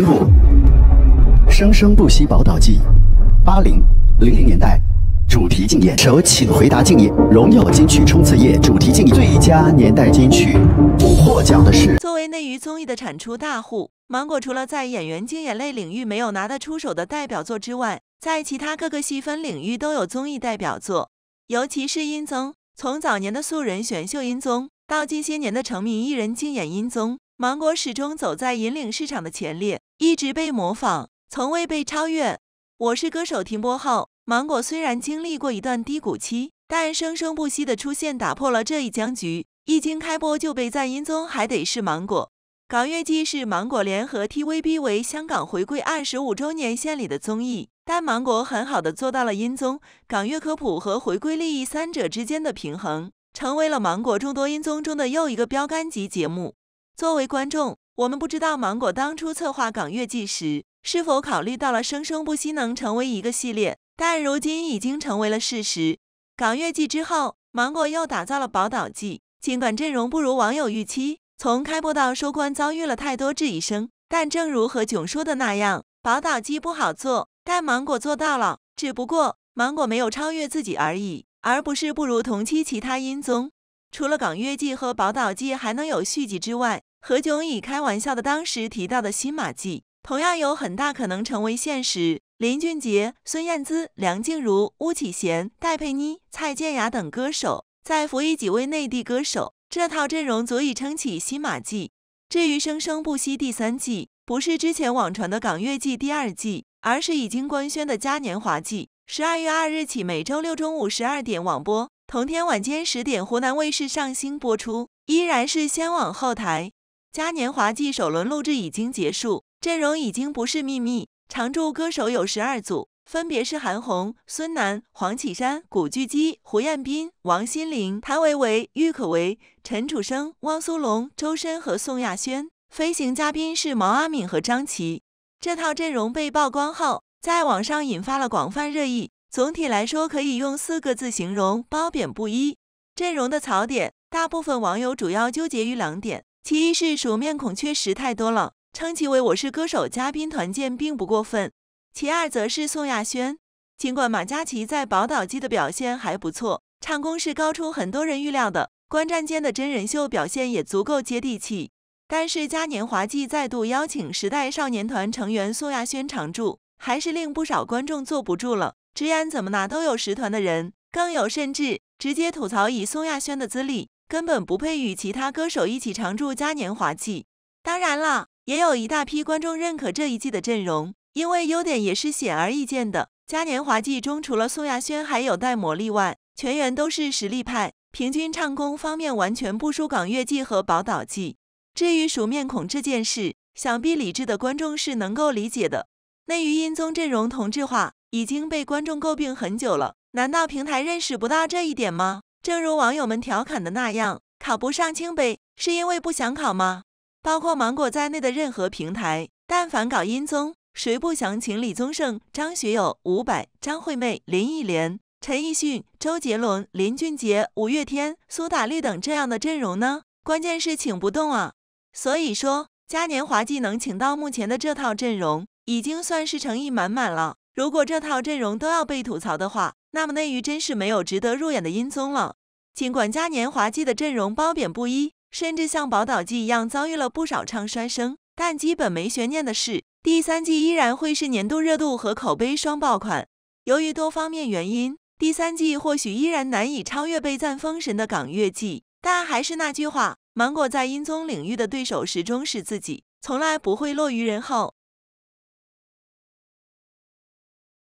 宣布《生生不息宝岛季》八零零零年代主题竞演，首请回答竞演，荣耀金曲冲刺夜主题竞演，最佳年代金曲获奖的是。作为内娱综艺的产出大户，芒果除了在演员竞演类领域没有拿得出手的代表作之外，在其他各个细分领域都有综艺代表作，尤其是音综，从早年的素人选秀音综，到近些年的成名艺人竞演音综。芒果始终走在引领市场的前列，一直被模仿，从未被超越。我是歌手停播后，芒果虽然经历过一段低谷期，但生生不息的出现打破了这一僵局。一经开播就被赞。音综还得是芒果。港乐季是芒果联合 TVB 为香港回归二十五周年献礼的综艺，但芒果很好的做到了音综、港乐科普和回归利益三者之间的平衡，成为了芒果众多音综中的又一个标杆级节目。作为观众，我们不知道芒果当初策划《港月季》时是否考虑到了生生不息能成为一个系列，但如今已经成为了事实。《港月季》之后，芒果又打造了《宝岛季》，尽管阵容不如网友预期，从开播到收官遭遇了太多质疑声，但正如何炅说的那样，《宝岛季》不好做，但芒果做到了，只不过芒果没有超越自己而已，而不是不如同期其他音综。除了港乐季和宝岛季还能有续集之外，何炅以开玩笑的当时提到的新马季，同样有很大可能成为现实。林俊杰、孙燕姿、梁静茹、巫启贤、戴佩妮、蔡健雅等歌手，再辅以几位内地歌手，这套阵容足以撑起新马季。至于生生不息第三季，不是之前网传的港乐季第二季，而是已经官宣的嘉年华季，十二月二日起每周六中午十二点网播。同天晚间十点，湖南卫视上星播出，依然是先网后台。嘉年华季首轮录制已经结束，阵容已经不是秘密。常驻歌手有十二组，分别是韩红、孙楠、黄绮珊、古巨基、胡彦斌、王心凌、谭维维、郁可唯、陈楚生、汪苏泷、周深和宋亚轩。飞行嘉宾是毛阿敏和张琪。这套阵容被曝光后，在网上引发了广泛热议。总体来说，可以用四个字形容：褒贬不一。阵容的槽点，大部分网友主要纠结于两点：其一是熟面孔确实太多了，称其为《我是歌手》嘉宾团建并不过分；其二则是宋亚轩。尽管马嘉祺在宝岛季的表现还不错，唱功是高出很多人预料的，观战间的真人秀表现也足够接地气，但是嘉年华季再度邀请时代少年团成员宋亚轩常驻，还是令不少观众坐不住了。直言怎么拿都有十团的人，更有甚至直接吐槽以宋亚轩的资历，根本不配与其他歌手一起常驻嘉年华季。当然了，也有一大批观众认可这一季的阵容，因为优点也是显而易见的。嘉年华季中除了宋亚轩还有戴魔力外，全员都是实力派，平均唱功方面完全不输港乐季和宝岛季。至于熟面孔这件事，想必理智的观众是能够理解的。内娱音综阵容同质化。已经被观众诟病很久了，难道平台认识不到这一点吗？正如网友们调侃的那样，考不上清北是因为不想考吗？包括芒果在内的任何平台，但凡搞音综，谁不想请李宗盛、张学友、伍佰、张惠妹、林忆莲、陈奕迅、周杰伦、林俊杰、五月天、苏打绿等这样的阵容呢？关键是请不动啊！所以说，嘉年华既能请到目前的这套阵容，已经算是诚意满满了。如果这套阵容都要被吐槽的话，那么内娱真是没有值得入眼的音综了。尽管《嘉年华季》的阵容褒贬不一，甚至像《宝岛季》一样遭遇了不少唱衰声，但基本没悬念的是，第三季依然会是年度热度和口碑双爆款。由于多方面原因，第三季或许依然难以超越被赞封神的港乐季，但还是那句话，芒果在音综领域的对手始终是自己，从来不会落于人后。